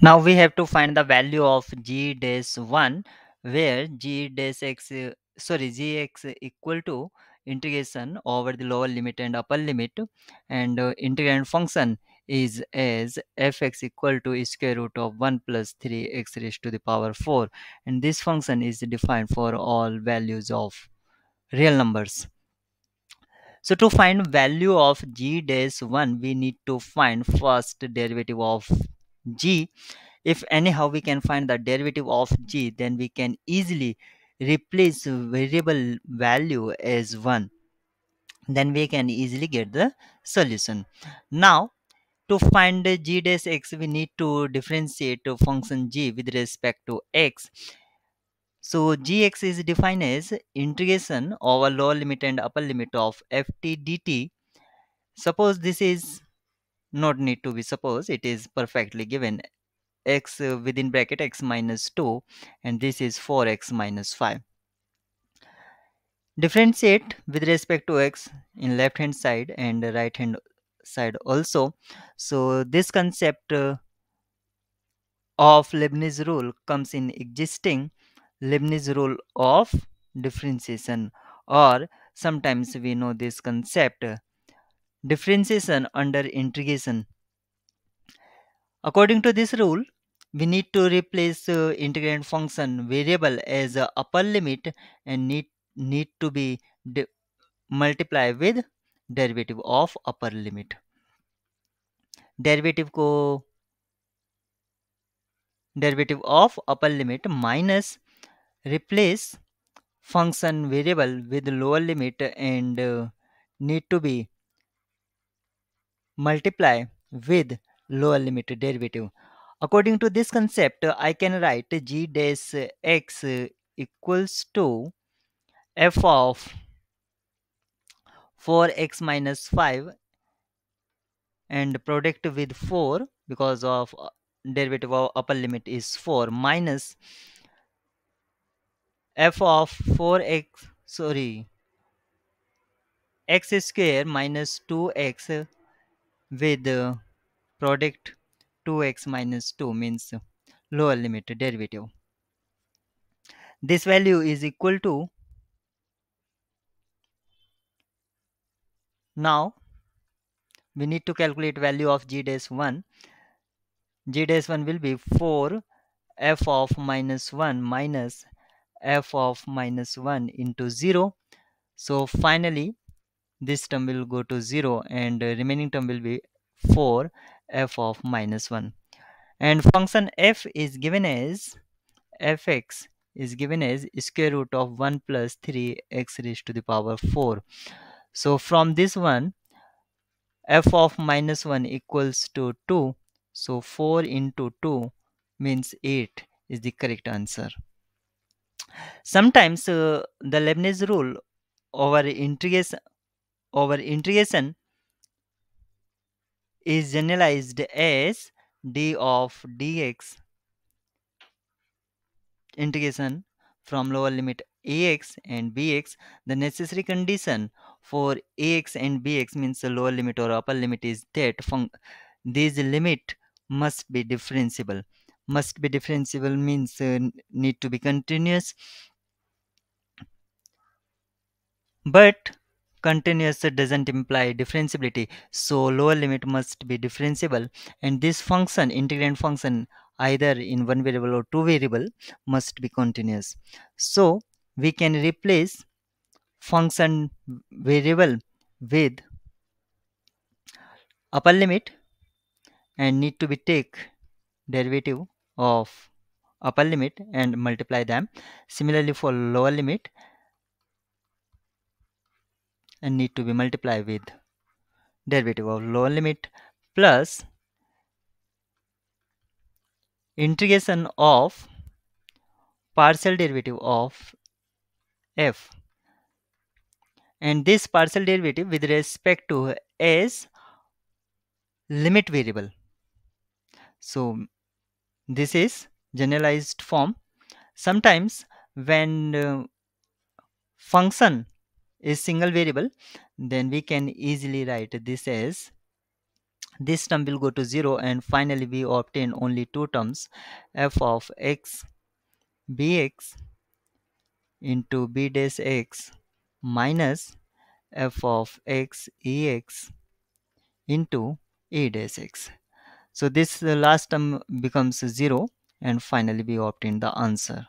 Now we have to find the value of g dash 1 where g dash x sorry gx equal to integration over the lower limit and upper limit and uh, integrand function is as fx equal to square root of 1 plus 3x raised to the power 4 and this function is defined for all values of real numbers. So to find value of g dash 1 we need to find first derivative of g if anyhow we can find the derivative of g then we can easily replace variable value as 1 then we can easily get the solution now to find g dash x we need to differentiate function g with respect to x so gx is defined as integration over lower limit and upper limit of ft dt suppose this is not need to be suppose it is perfectly given x uh, within bracket x minus 2 and this is 4x minus 5 differentiate with respect to x in left hand side and right hand side also so this concept uh, of Leibniz rule comes in existing Leibniz rule of differentiation or sometimes we know this concept differentiation under integration. According to this rule, we need to replace uh, integrand function variable as uh, upper limit and need, need to be multiply with derivative of upper limit. Derivative co derivative of upper limit minus replace function variable with lower limit and uh, need to be multiply with lower limit derivative. According to this concept, I can write g dash x equals to f of 4x minus 5 and product with 4 because of uh, derivative of upper limit is 4 minus f of 4x sorry x square minus 2x with uh, product 2x minus 2 means lower limit derivative. This value is equal to now we need to calculate value of g dash 1 g dash 1 will be 4 f of minus 1 minus f of minus 1 into 0 so finally this term will go to 0 and uh, remaining term will be 4 f of minus 1 and function f is given as fx is given as square root of 1 plus 3 x raised to the power 4 so from this one f of minus 1 equals to 2 so 4 into 2 means 8 is the correct answer sometimes uh, the leibniz rule over integration over integration is generalized as d of dx integration from lower limit ax and bx the necessary condition for ax and bx means the lower limit or upper limit is that this limit must be differentiable must be differentiable means uh, need to be continuous but continuous doesn't imply differentiability so lower limit must be differentiable and this function integrand function either in one variable or two variable must be continuous so we can replace function variable with upper limit and need to be take derivative of upper limit and multiply them similarly for lower limit and need to be multiplied with derivative of lower limit plus integration of partial derivative of f and this partial derivative with respect to s limit variable so this is generalized form sometimes when uh, function is single variable then we can easily write this as this term will go to 0 and finally we obtain only two terms f of x bx into b dash x minus f of x ex into e dash x so this last term becomes 0 and finally we obtain the answer